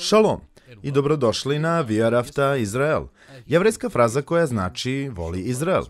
Šalom i dobrodošli na Via Rafta Izrael, jevrijska fraza koja znači voli Izrael.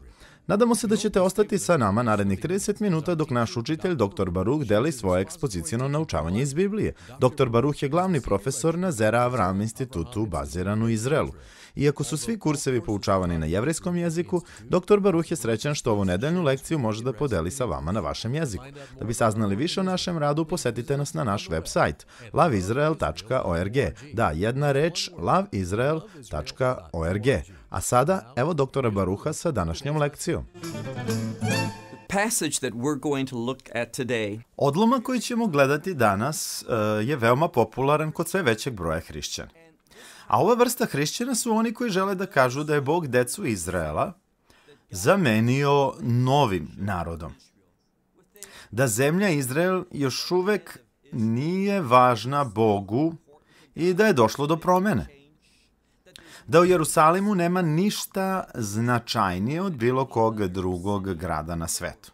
Nadamo se da ćete ostati sa nama narednih 30 minuta dok naš učitelj dr. Baruh deli svoje ekspozicijno naučavanje iz Biblije. Dr. Baruh je glavni profesor na Zera Avram institutu baziran u Izraelu. Iako su svi kursevi poučavani na jevrejskom jeziku, dr. Baruh je srećan što ovu nedeljnu lekciju može da podeli sa vama na vašem jeziku. Da bi saznali više o našem radu, posetite nas na naš web sajt loveisrael.org. Da, jedna reč loveisrael.org. A sada, evo doktora Baruha sa današnjom lekcijom. passage that we're going to look at today. Odlomak koji ćemo gledati danas uh, je veoma popularan kod sve većeg broja hrišćana. A ova vrsta hrišćana su oni koji žele da kažu da je Bog decu Izraela zamenio novim narodom. Da zemlja Izrael još uvek nije važna Bogu i da je došlo do promene. Da u Jerusalimu nema ništa značajnije od bilo kog drugog grada na svetu.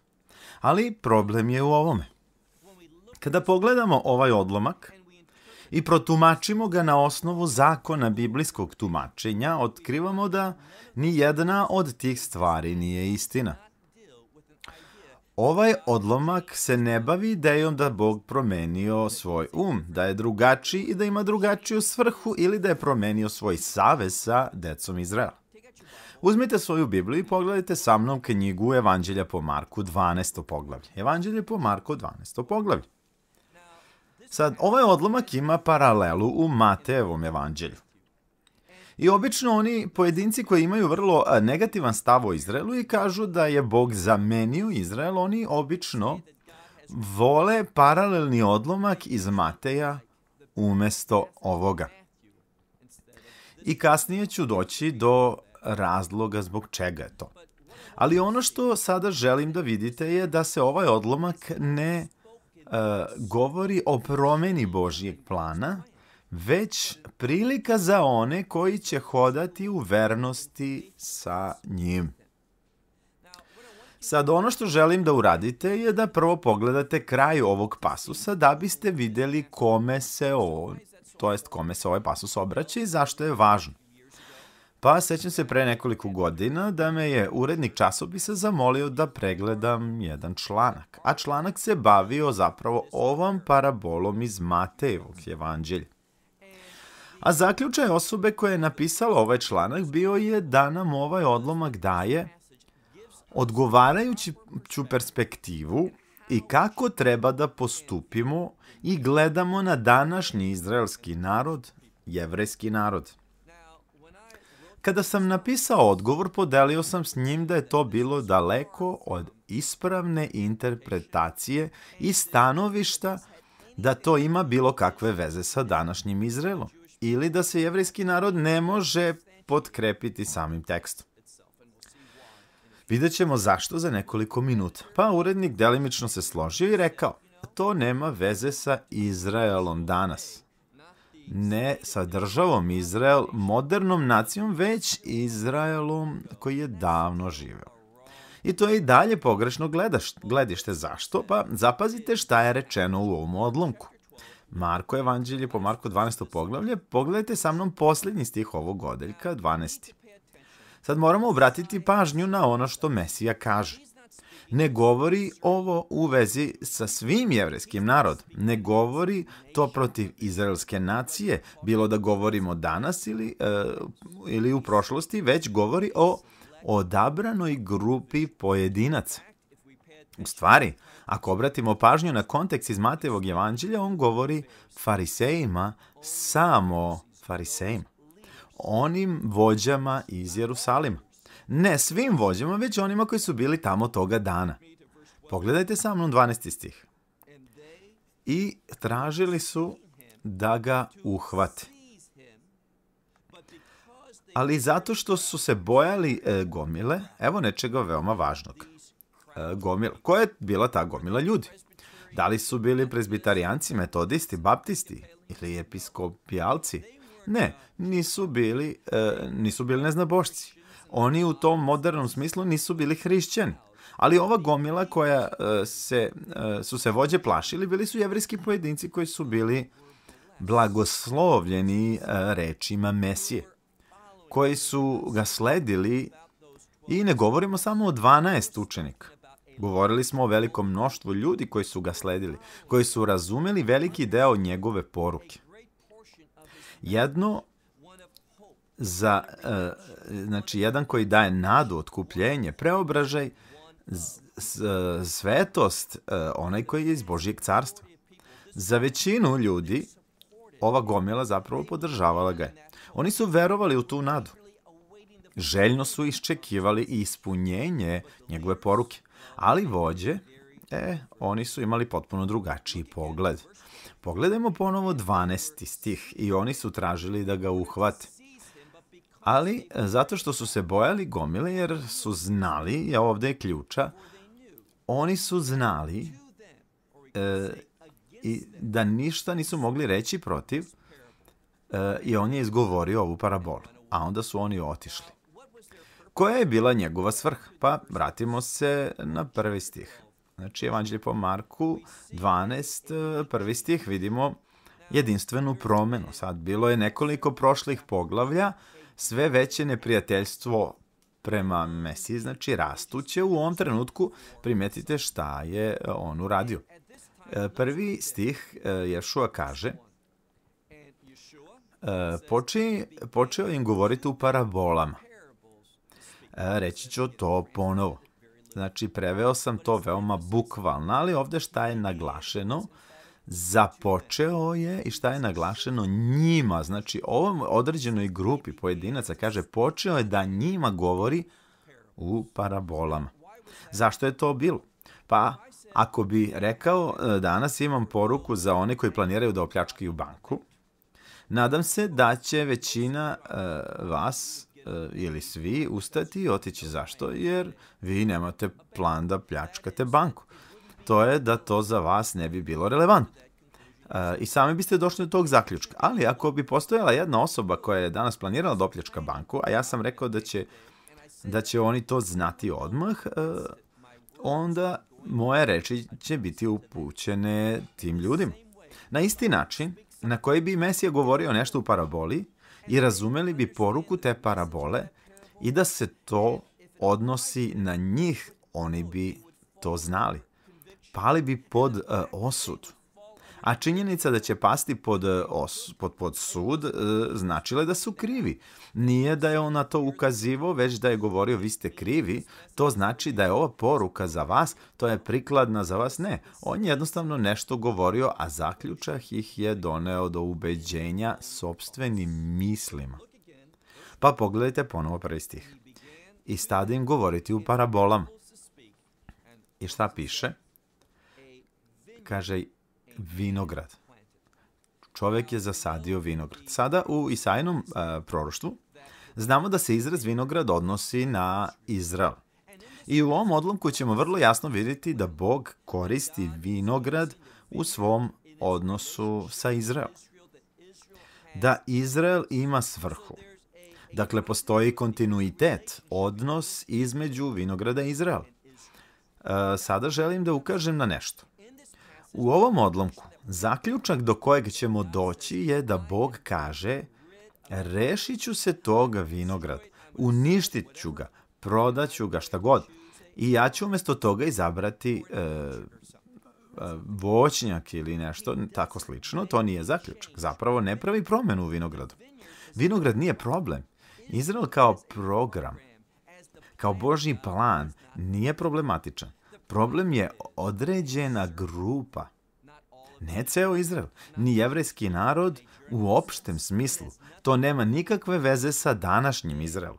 Ali problem je u ovome. Kada pogledamo ovaj odlomak, i protumačimo ga na osnovu zakona biblijskog tumačenja, otkrivamo da ni jedna od tih stvari nije istina. Ovaj odlomak se ne bavi idejom da Bog promenio svoj um, da je drugačiji i da ima drugačiju svrhu ili da je promenio svoj savez sa decom Izraela. Uzmite svoju Bibliju i pogledajte sa mnom knjigu Evanđelja po Marku 12. poglavlje. Evanđelje po Marku 12. poglavlje. Sad, ovaj odlomak ima paralelu u Matejevom evanđelju. I obično oni pojedinci koji imaju vrlo e, negativan stav o Izraelu i kažu da je Bog zamenio Izrael, oni obično vole paralelni odlomak iz Mateja umesto ovoga. I kasnije ću doći do razloga zbog čega je to. Ali ono što sada želim da vidite je da se ovaj odlomak ne E, govori o promeni Božijeg plana, već prilika za one koji će hodati u vernosti sa njim. Sad ono što želim da uradite je da prvo pogledate kraj ovog pasusa da biste videli kome se on, to jest kome se ovaj pasus obraća i zašto je važno. Pa sećam se pre nekoliko godina da me je urednik časopisa zamolio da pregledam jedan članak. A članak se bavio zapravo ovom parabolom iz Matejevog evanđelja. A zaključaj osobe koja je napisala ovaj članak bio je da nam ovaj odlomak daje odgovarajući ću perspektivu i kako treba da postupimo i gledamo na današnji izraelski narod, jevrejski narod. Kada sam napisao odgovor, podelio sam s njim da je to bilo daleko od ispravne interpretacije i stanovišta da to ima bilo kakve veze sa današnjim Izraelom ili da se jevrijski narod ne može potkrepiti samim tekstom. Vidjet ćemo zašto za nekoliko minuta. Pa urednik delimično se složio i rekao, to nema veze sa Izraelom danas ne sa državom Izrael, modernom nacijom, već Izraelom koji je davno živeo. I to je i dalje pogrešno gledaš, gledište. Zašto? Pa zapazite šta je rečeno u ovom odlomku. Marko evanđelje po Marko 12. poglavlje, pogledajte sa mnom posljednji stih ovog odeljka, 12. Sad moramo obratiti pažnju na ono što Mesija kaže ne govori ovo u vezi sa svim jevreskim narodom, ne govori to protiv izraelske nacije, bilo da govorimo danas ili, e, ili u prošlosti, već govori o odabranoj grupi pojedinaca. U stvari, ako obratimo pažnju na kontekst iz Matevog evanđelja, on govori farisejima, samo farisejima, onim vođama iz Jerusalima. Ne svim vođama, već onima koji su bili tamo toga dana. Pogledajte sa mnom 12. stih. I tražili su da ga uhvate. Ali zato što su se bojali e, gomile, evo nečega veoma važnog. E, gomila. Koja je bila ta gomila ljudi? Da li su bili prezbitarijanci, metodisti, baptisti ili episkopijalci? Ne, nisu bili, e, nisu bili neznabošci. Oni u tom modernom smislu nisu bili hrišćani. Ali ova gomila koja e, se, e, su se vođe plašili bili su jevrijski pojedinci koji su bili blagoslovljeni e, rečima Mesije, koji su ga sledili i ne govorimo samo o 12 učenika. Govorili smo o velikom mnoštvu ljudi koji su ga sledili, koji su razumeli veliki deo njegove poruke. Jedno za e, znači jedan koji daje nadu, otkupljenje, preobražaj, e, svetost, e, onaj koji je iz Božijeg carstva. Za većinu ljudi ova gomila zapravo podržavala ga je. Oni su verovali u tu nadu. Željno su iščekivali i ispunjenje njegove poruke. Ali vođe, e, oni su imali potpuno drugačiji pogled. Pogledajmo ponovo 12. stih i oni su tražili da ga uhvate ali e, zato što su se bojali gomile jer su znali, ja ovde je ključa, oni su znali e, i da ništa nisu mogli reći protiv e, i on je izgovorio ovu parabolu, a onda su oni otišli. Koja je bila njegova svrha? Pa vratimo se na prvi stih. Znači, Evanđelje po Marku 12, e, prvi stih, vidimo jedinstvenu promenu. Sad, bilo je nekoliko prošlih poglavlja, sve veće neprijateljstvo prema Messi, znači rastuće u ovom trenutku, primetite šta je e, on uradio. E, prvi stih e, Ješua kaže, počeo, počeo im govoriti u parabolama. Reći ću to ponovo. Znači, preveo sam to veoma bukvalno, ali ovde šta je naglašeno? započeo je i šta je naglašeno njima, znači ovom određenoj grupi pojedinaca kaže počeo je da njima govori u parabolama. Zašto je to bilo? Pa ako bi rekao e, danas imam poruku za one koji planiraju da opljačkaju banku, nadam se da će većina uh, vas e, ili svi ustati i otići. Zašto? Jer vi nemate plan da pljačkate banku to je da to za vas ne bi bilo relevantno. E, I sami biste došli do tog zaključka. Ali ako bi postojala jedna osoba koja je danas planirala da opljačka banku, a ja sam rekao da će, da će oni to znati odmah, e, onda moje reči će biti upućene tim ljudima. Na isti način na koji bi Mesija govorio nešto u paraboli i razumeli bi poruku te parabole i da se to odnosi na njih, oni bi to znali pali bi pod e, osud. A činjenica da će pasti pod, e, os, pod, pod sud e, značila je da su krivi. Nije da je on na to ukazivo, već da je govorio vi ste krivi. To znači da je ova poruka za vas, to je prikladna za vas. Ne, on je jednostavno nešto govorio, a zaključak ih je doneo do ubeđenja sobstvenim mislima. Pa pogledajte ponovo prvi stih. I stade im govoriti u parabolama. I šta piše? kaže vinograd. Čovek je zasadio vinograd. Sada u Isajnom uh, e, proroštvu znamo da se izraz vinograd odnosi na Izrael. I u ovom odlomku ćemo vrlo jasno vidjeti da Bog koristi vinograd u svom odnosu sa Izraelom. Da Izrael ima svrhu. Dakle, postoji kontinuitet, odnos između vinograda i Izraela. E, sada želim da ukažem na nešto. U ovom odlomku, zaključak do kojeg ćemo doći je da Bog kaže rešit ću se toga vinograd, uništit ću ga, prodat ću ga, šta god. I ja ću umesto toga izabrati e, e voćnjak ili nešto tako slično, to nije zaključak. Zapravo ne pravi promenu u vinogradu. Vinograd nije problem. Izrael kao program, kao Božji plan, nije problematičan. Problem je određena grupa, ne ceo Izrael, ni jevrejski narod u opštem smislu. To nema nikakve veze sa današnjim Izraelom.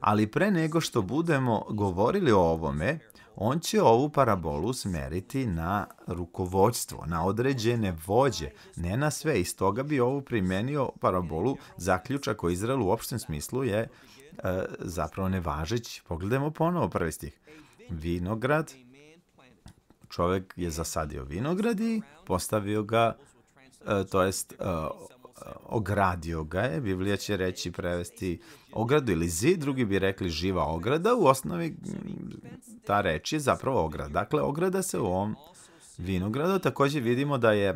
Ali pre nego što budemo govorili o ovome, on će ovu parabolu smeriti na rukovodstvo, na određene vođe, ne na sve. Iz toga bi ovu primenio parabolu zaključak o Izraelu u opštem smislu je e, zapravo nevažeći. Pogledajmo ponovo prvi stih. Vinograd čovjek je zasadio vinograd i postavio ga, e, to jest e, ogradio ga je, Biblija će reći prevesti ogradu ili zid, drugi bi rekli živa ograda, u osnovi ta reč je zapravo ograda. Dakle, ograda se u ovom vinogradu, također vidimo da je e,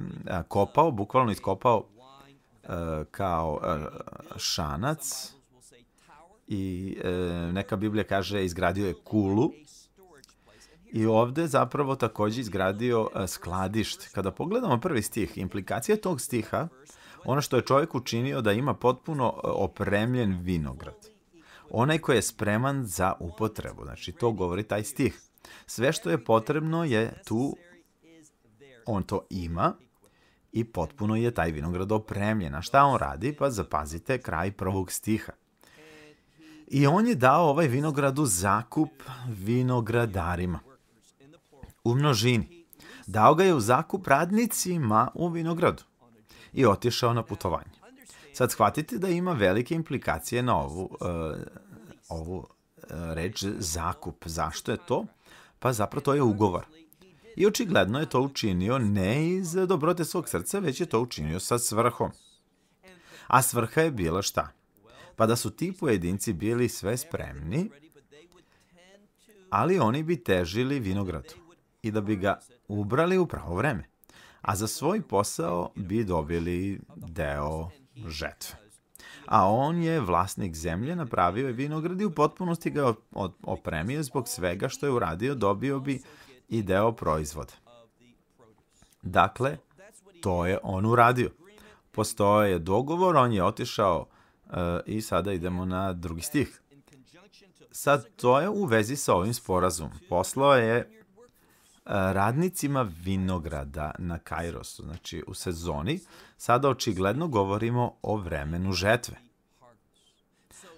kopao, bukvalno iskopao kao šanac i neka Biblija kaže izgradio je kulu, i ovde zapravo takođe izgradio e, skladište. Kada pogledamo prvi stih, implikacija tog stiha, ono što je čovjek učinio da ima potpuno e, opremljen vinograd. Onaj koji je spreman za upotrebu, znači to govori taj stih. Sve što je potrebno je tu, on to ima i potpuno je taj vinograd opremljen. A šta on radi? Pa zapazite kraj prvog stiha. I on je dao ovaj vinograd u zakup vinogradarima u množini. Dao ga je u zakup radnicima u vinogradu i otišao na putovanje. Sad shvatite da ima velike implikacije na ovu, uh, ovu uh, reč zakup. Zašto je to? Pa zapravo to je ugovor. I očigledno je to učinio ne iz dobrote svog srca, već je to učinio sa svrhom. A svrha je bila šta? Pa da su ti pojedinci bili sve spremni, ali oni bi težili vinogradu i da bi ga ubrali u pravo vreme, a za svoj posao bi dobili deo žetve. A on je vlasnik zemlje, napravio je vinograd i u potpunosti ga opremio zbog svega što je uradio, dobio bi i deo proizvoda. Dakle, to je on uradio. Postoje dogovor, on je otišao uh, i sada idemo na drugi stih. Sad, to je u vezi sa ovim sporazumom. Poslao je E, radnicima vinograda na Kairosu, znači u sezoni, sada očigledno govorimo o vremenu žetve.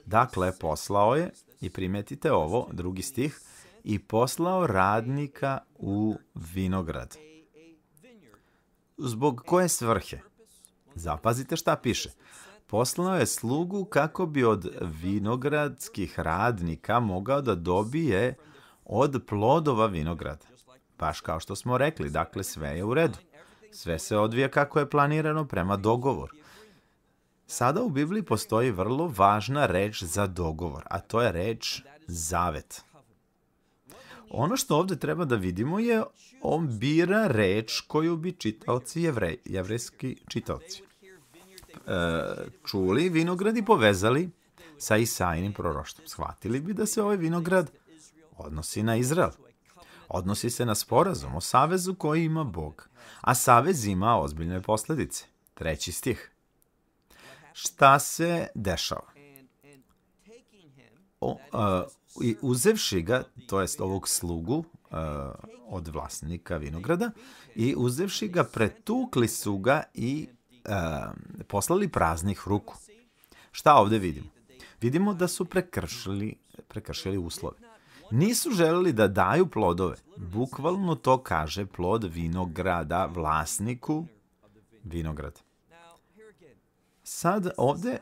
Dakle, poslao je, i primetite ovo, drugi stih, i poslao radnika u vinograd. Zbog koje svrhe? Zapazite šta piše. Poslao je slugu kako bi od vinogradskih radnika mogao da dobije od plodova vinograda baš kao što smo rekli, dakle sve je u redu. Sve se odvija kako je planirano prema dogovor. Sada u Bibliji postoji vrlo važna reč za dogovor, a to je reč zavet. Ono što ovde treba da vidimo je on bira reč koju bi čitaoci jevrej, jevrejski čitaoci e, čuli vinograd i povezali sa Isajinim proroštom. Shvatili bi da se ovaj vinograd odnosi na Izrael odnosi se na sporazum o savezu koji ima Bog, a savez ima ozbiljne posledice. Treći stih. Šta se dešava? O, uh, i uzevši ga, to jest ovog slugu uh, od vlasnika vinograda, i uzevši ga, pretukli su ga i uh, poslali praznih ruku. Šta ovde vidimo? Vidimo da su prekršili, prekršili uslovi. Nisu želeli da daju plodove. Bukvalno to kaže plod vinograda vlasniku vinograda. Sad ovde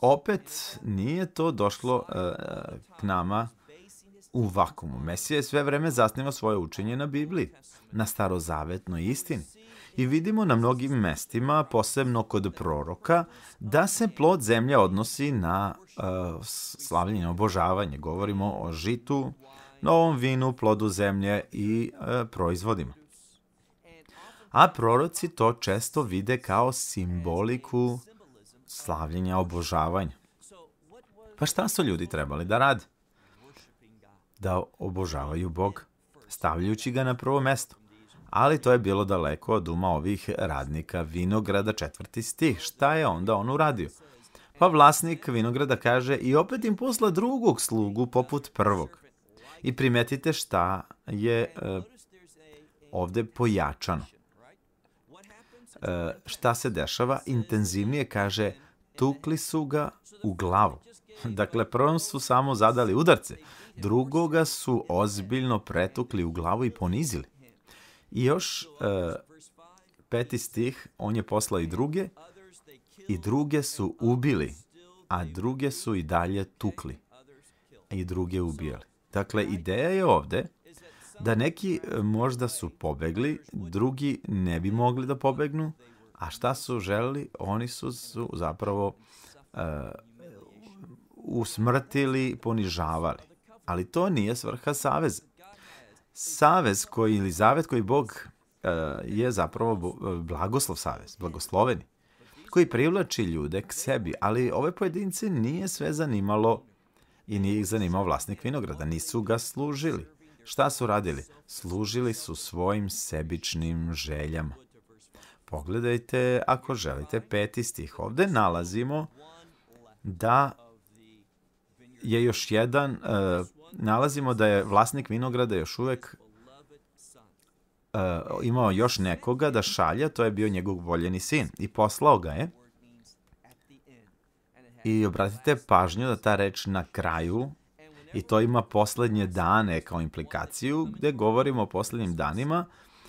opet nije to došlo uh, k nama u vakumu. Mesija je sve vreme zasniva svoje učenje na Bibliji, na starozavetnoj istini i vidimo na mnogim mestima, posebno kod proroka, da se plod zemlje odnosi na uh, slavljenje, obožavanje. Govorimo o žitu, novom vinu, plodu zemlje i uh, proizvodima. A proroci to često vide kao simboliku slavljenja, obožavanja. Pa šta su ljudi trebali da rade? Da obožavaju Boga, stavljajući ga na prvo mesto ali to je bilo daleko od uma ovih radnika vinograda četvrti stih. Šta je onda on uradio? Pa vlasnik vinograda kaže i opet im posla drugog slugu poput prvog. I primetite šta je e, ovde pojačano. E, šta se dešava? Intenzivnije kaže tukli su ga u glavu. Dakle, prvom su samo zadali udarce, drugoga su ozbiljno pretukli u glavu i ponizili. I još e, peti stih, on je poslao i druge, i druge su ubili, a druge su i dalje tukli, i druge ubijali. Dakle, ideja je ovde da neki e, možda su pobegli, drugi ne bi mogli da pobegnu, a šta su želeli? Oni su, su zapravo uh, usmrtili, ponižavali. Ali to nije svrha saveza savez koji, ili zavet koji Bog e, je zapravo e, blagoslov savez, blagosloveni, koji privlači ljude k sebi, ali ove pojedince nije sve zanimalo i nije ih zanimao vlasnik vinograda, nisu ga služili. Šta su radili? Služili su svojim sebičnim željama. Pogledajte, ako želite, peti stih. Ovde nalazimo da je još jedan uh, nalazimo da je vlasnik vinograda još uvek uh, imao još nekoga da šalja, to je bio njegov voljeni sin i poslao ga je. I obratite pažnju da ta reč na kraju i to ima poslednje dane kao implikaciju gde govorimo o poslednjim danima.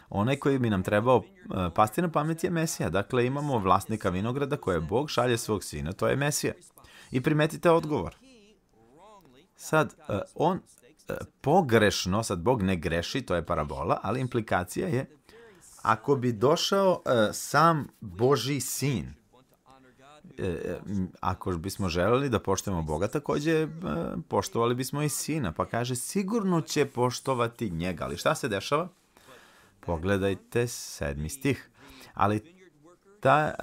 Onaj koji bi nam trebao eh, pasti na pamet je Mesija. Dakle, imamo vlasnika vinograda koje Bog šalje svog sina, to je Mesija. I primetite odgovor. Sad, e, on e, pogrešno, sad Bog ne greši, to je parabola, ali implikacija je ako bi došao e, sam Boži sin, ako bismo želeli da poštujemo Boga, takođe poštovali bismo i sina. Pa kaže, sigurno će poštovati njega. Ali šta se dešava? Pogledajte sedmi stih. Ali ta,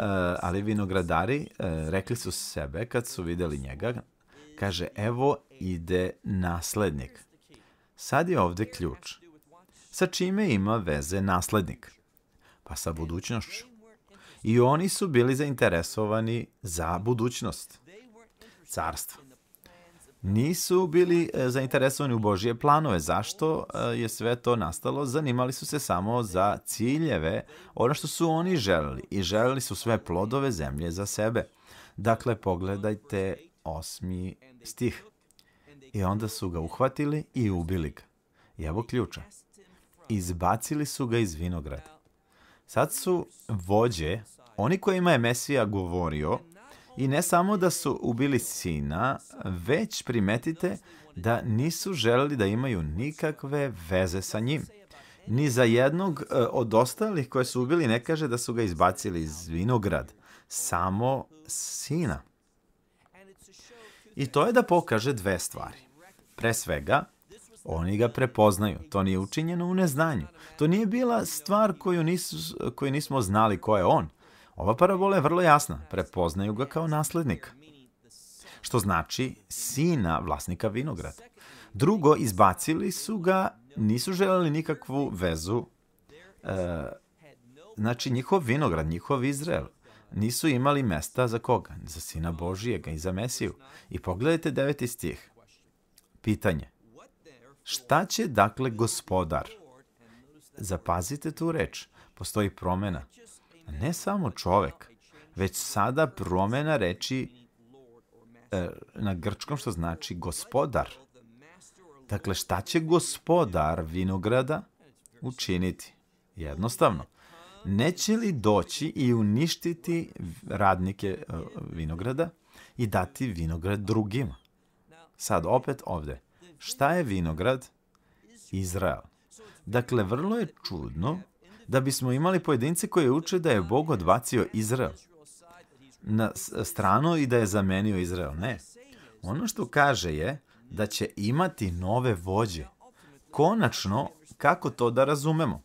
ali vinogradari rekli su sebe kad su videli njega, Kaže, evo ide naslednik. Sad je ovde ključ. Sa čime ima veze naslednik? Pa sa budućnošću. I oni su bili zainteresovani za budućnost. Carstvo. Nisu bili e, zainteresovani u Božije planove. Zašto e, je sve to nastalo? Zanimali su se samo za ciljeve, ono što su oni želeli. I želeli su sve plodove zemlje za sebe. Dakle, pogledajte osmi stih. I onda su ga uhvatili i ubili ga. I evo ključa. Izbacili su ga iz vinograda. Sad su vođe, oni kojima je Mesija govorio, i ne samo da su ubili sina, već primetite da nisu želeli da imaju nikakve veze sa njim. Ni za jednog e, od ostalih koje su ubili ne kaže da su ga izbacili iz vinograd, samo sina. I to je da pokaže dve stvari. Pre svega, oni ga prepoznaju. To nije učinjeno u neznanju. To nije bila stvar koju, nisu, koju nismo znali ko je on. Ova parabola je vrlo jasna. Prepoznaju ga kao naslednika. Što znači sina vlasnika vinograda. Drugo, izbacili su ga, nisu želeli nikakvu vezu. E, znači, njihov vinograd, njihov Izrael nisu imali mesta za koga? Za Sina Božijega i za Mesiju. I pogledajte deveti stih. Pitanje. Šta će dakle gospodar? Zapazite tu reč. Postoji promena. Ne samo čovek, već sada promena reči e, na grčkom što znači gospodar. Dakle, šta će gospodar vinograda učiniti? Jednostavno neće li doći i uništiti radnike e, vinograda i dati vinograd drugima? Sad opet ovde. Šta je vinograd? Izrael. Dakle, vrlo je čudno da bismo imali pojedince koji uče da je Bog odbacio Izrael na stranu i da je zamenio Izrael. Ne. Ono što kaže je da će imati nove vođe. Konačno, kako to da razumemo?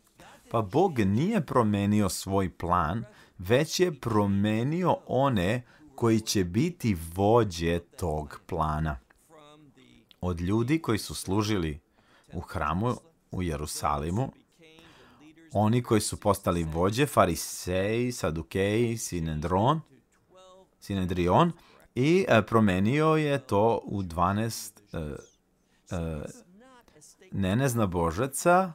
Pa Bog nije promenio svoj plan, već je promenio one koji će biti vođe tog plana. Od ljudi koji su služili u hramu u Jerusalimu, oni koji su postali vođe, fariseji, sadukeji, sinedron, sinedrion, i e, promenio je to u 12 uh, uh, nenezna božaca,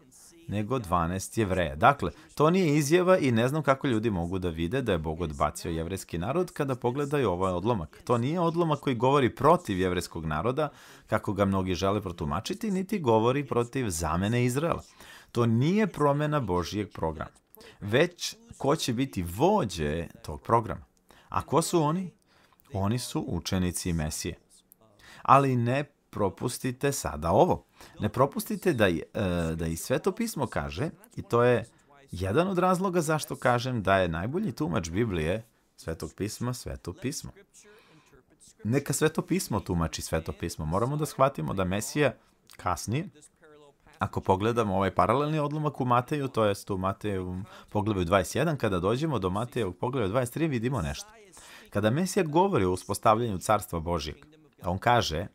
nego 12 jevreja. Dakle, to nije izjava i ne znam kako ljudi mogu da vide da je Bog odbacio jevreski narod kada pogledaju ovaj odlomak. To nije odlomak koji govori protiv jevreskog naroda, kako ga mnogi žele protumačiti, niti govori protiv zamene Izraela. To nije promena Božijeg programa, već ko će biti vođe tog programa. A ko su oni? Oni su učenici Mesije. Ali ne propustite sada ovo. Ne propustite da, i, e, da i sveto pismo kaže, i to je jedan od razloga zašto kažem da je najbolji tumač Biblije svetog pisma, sveto pismo. Neka sveto pismo tumači sveto pismo. Moramo da shvatimo da Mesija kasnije, ako pogledamo ovaj paralelni odlomak u Mateju, to jest u Mateju poglavlju 21, kada dođemo do Mateja u poglavlju 23, vidimo nešto. Kada Mesija govori o uspostavljanju carstva Božijeg, on kaže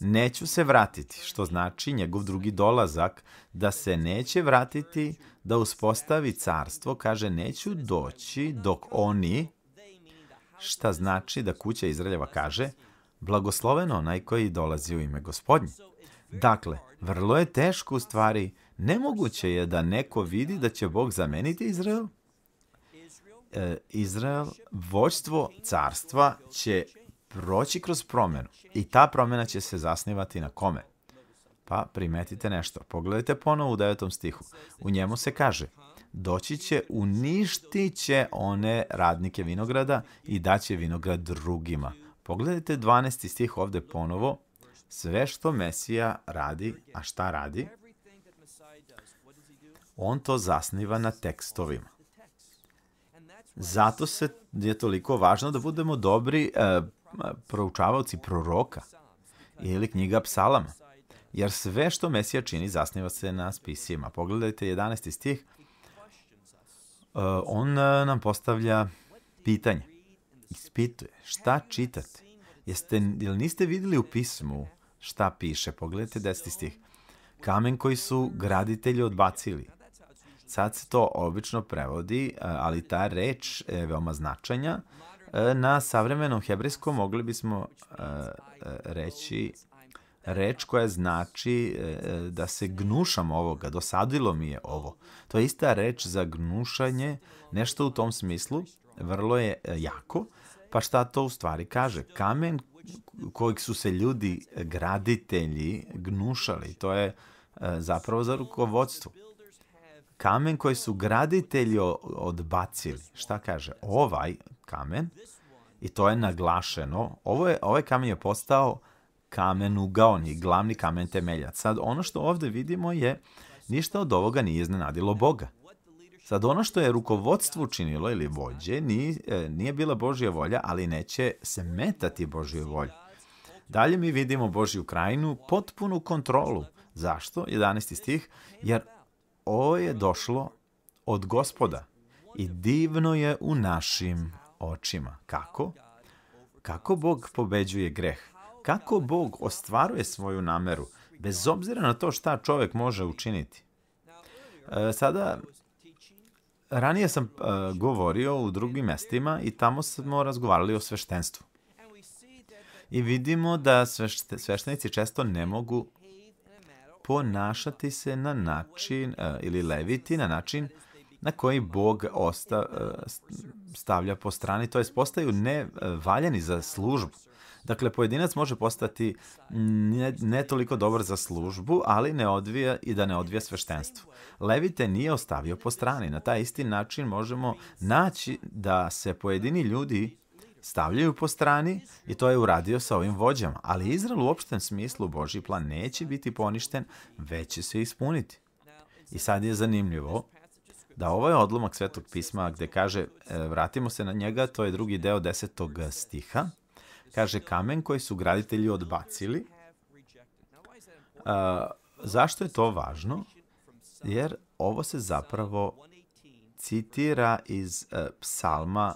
neću se vratiti, što znači njegov drugi dolazak, da se neće vratiti, da uspostavi carstvo, kaže neću doći dok oni, šta znači da kuća Izraeljeva kaže, blagosloveno onaj koji dolazi u ime gospodnje. Dakle, vrlo je teško u stvari, nemoguće je da neko vidi da će Bog zameniti Izrael, e, Izrael, vođstvo carstva će proći kroz promenu i ta promena će se zasnivati na kome? Pa primetite nešto. Pogledajte ponovo u devetom stihu. U njemu se kaže doći će, uništit će one radnike vinograda i daće vinograd drugima. Pogledajte 12. stih ovde ponovo. Sve što Mesija radi, a šta radi? On to zasniva na tekstovima. Zato se je toliko važno da budemo dobri e, proučavaoci proroka ili knjiga psalama. Jer sve što Mesija čini zasniva se na spisima. Pogledajte 11. stih. E, on e, nam postavlja pitanje. Ispituje. Šta čitate? Jeste, jel niste videli u pismu šta piše? Pogledajte 10. stih. Kamen koji su graditelji odbacili. Sad se to obično prevodi, e, ali ta reč je veoma značajna Na savremenom hebrejskom mogli bismo e, e, reći reč koja znači e, da se gnušam ovoga, dosadilo mi je ovo. To je ista reč za gnušanje, nešto u tom smislu, vrlo je jako. Pa šta to u stvari kaže? Kamen kojeg su se ljudi graditelji gnušali, to je zapravo za rukovodstvo kamen koji su graditelji odbacili. Šta kaže? Ovaj kamen, i to je naglašeno, ovo je, ovaj kamen je postao kamen ugaoni, glavni kamen temeljac. Sad, ono što ovde vidimo je ništa od ovoga nije iznenadilo Boga. Sad, ono što je rukovodstvo učinilo ili vođe nije, e, nije bila Božja volja, ali neće se metati Božju volju. Dalje mi vidimo Božju krajinu potpunu kontrolu. Zašto? 11. stih. Jer Ovo je došlo od gospoda i divno je u našim očima. Kako? Kako Bog pobeđuje greh? Kako Bog ostvaruje svoju nameru, bez obzira na to šta čovek može učiniti? E, sada, ranije sam e, govorio u drugim mestima i tamo smo razgovarali o sveštenstvu. I vidimo da svešte, sveštenici često ne mogu ponašati se na način, e, ili leviti na način na koji Bog osta, e, stavlja po strani, to jest postaju nevaljeni za službu. Dakle, pojedinac može postati ne, ne toliko dobar za službu, ali ne odvija i da ne odvija sveštenstvo. Levite nije ostavio po strani. Na taj isti način možemo naći da se pojedini ljudi stavljaju po strani i to je uradio sa ovim vođama, ali Izrael u opštem smislu Boži plan neće biti poništen, već će se ispuniti. I sad je zanimljivo da ovaj odlomak Svetog pisma gde kaže, e, vratimo se na njega, to je drugi deo desetog stiha, kaže kamen koji su graditelji odbacili. A, e, zašto je to važno? Jer ovo se zapravo citira iz e, psalma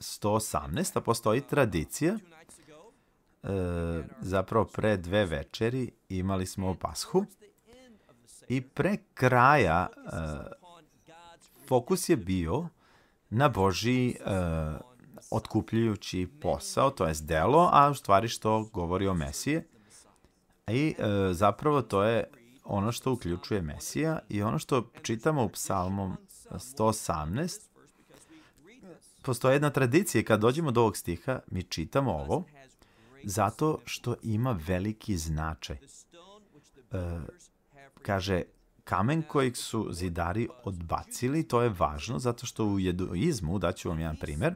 118, a postoji tradicija. E, zapravo pre dve večeri imali smo pashu i pre kraja e, fokus je bio na Boži e, otkupljujući posao, to je delo, a u stvari što govori o Mesije. I e, zapravo to je ono što uključuje Mesija i ono što čitamo u psalmom 118 postoje jedna tradicija, kad dođemo do ovog stiha, mi čitamo ovo, zato što ima veliki značaj. E, kaže, kamen kojeg su zidari odbacili, to je važno, zato što u jeduizmu, daću vam jedan primer,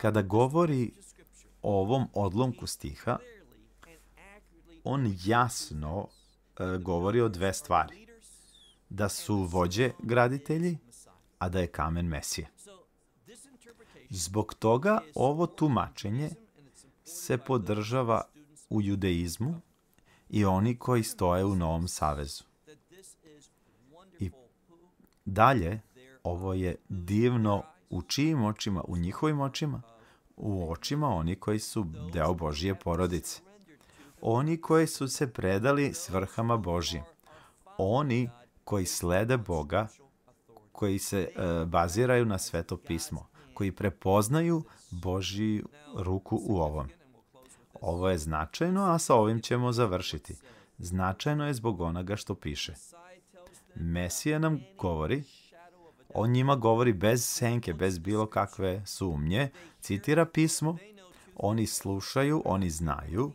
kada govori o ovom odlomku stiha, on jasno e, govori o dve stvari. Da su vođe graditelji, a da je kamen mesije. Zbog toga ovo tumačenje se podržava u judeizmu i oni koji stoje u Novom Savezu. I dalje, ovo je divno u čijim očima, u njihovim očima, u očima oni koji su deo Božije porodice. Oni koji su se predali svrhama Božije. Oni koji slede Boga, koji se e, baziraju na sveto pismo koji prepoznaju Božji ruku u ovom. Ovo je značajno, a sa ovim ćemo završiti. Značajno je zbog onoga što piše. Mesija nam govori, on njima govori bez senke, bez bilo kakve sumnje, citira pismo, oni slušaju, oni znaju,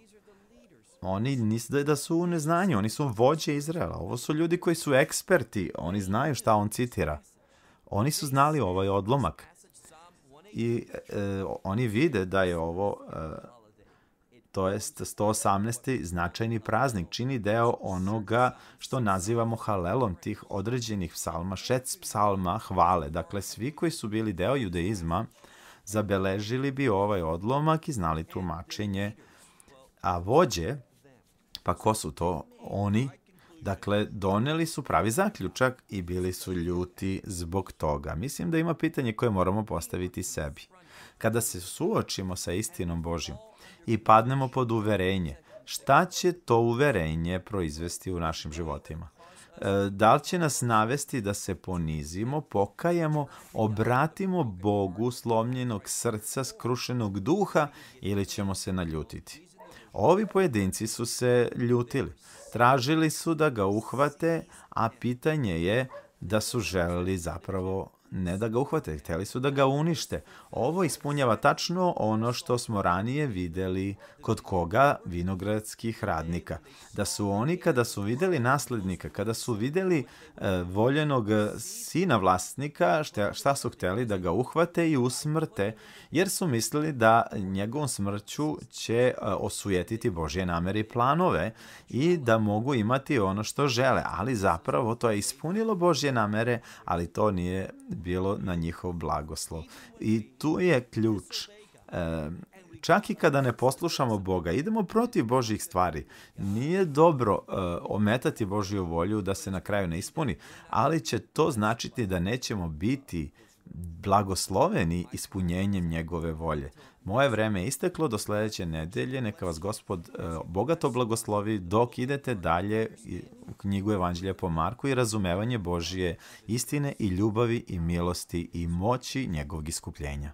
oni nisu da su u neznanju, oni su vođe Izraela. Ovo su ljudi koji su eksperti, oni znaju šta on citira. Oni su znali ovaj odlomak i e, oni vide da je ovo, e, to jest 118. značajni praznik, čini deo onoga što nazivamo halelom tih određenih psalma, šec psalma hvale. Dakle, svi koji su bili deo judeizma zabeležili bi ovaj odlomak i znali tumačenje, a vođe, pa ko su to oni, Dakle, doneli su pravi zaključak i bili su ljuti zbog toga. Mislim da ima pitanje koje moramo postaviti sebi. Kada se suočimo sa istinom Božjom i padnemo pod uverenje, šta će to uverenje proizvesti u našim životima? E, da li će nas navesti da se ponizimo, pokajemo, obratimo Bogu slomljenog srca, skrušenog duha ili ćemo se naljutiti? Ovi pojedinci su se ljutili. Tražili su da ga uhvate, a pitanje je da su želeli zapravo ne da ga uhvate, hteli su da ga unište. Ovo ispunjava tačno ono što smo ranije videli kod koga vinogradskih radnika. Da su oni kada su videli naslednika, kada su videli e, voljenog sina vlasnika, šta, šta su hteli da ga uhvate i usmrte, jer su mislili da njegovom smrću će e, osujetiti Božje namere i planove i da mogu imati ono što žele, ali zapravo to je ispunilo Božje namere, ali to nije bilo na njihov blagoslov. I tu je ključ. E, čak i kada ne poslušamo Boga, idemo protiv Božjih stvari. Nije dobro e, ometati Božju volju da se na kraju ne ispuni, ali će to značiti da nećemo biti blagosloveni ispunjenjem njegove volje. Moje vreme je isteklo do sledeće nedelje, neka vas gospod e, bogato blagoslovi dok idete dalje u knjigu Evanđelja po Marku i razumevanje Božije istine i ljubavi i milosti i moći njegovog iskupljenja.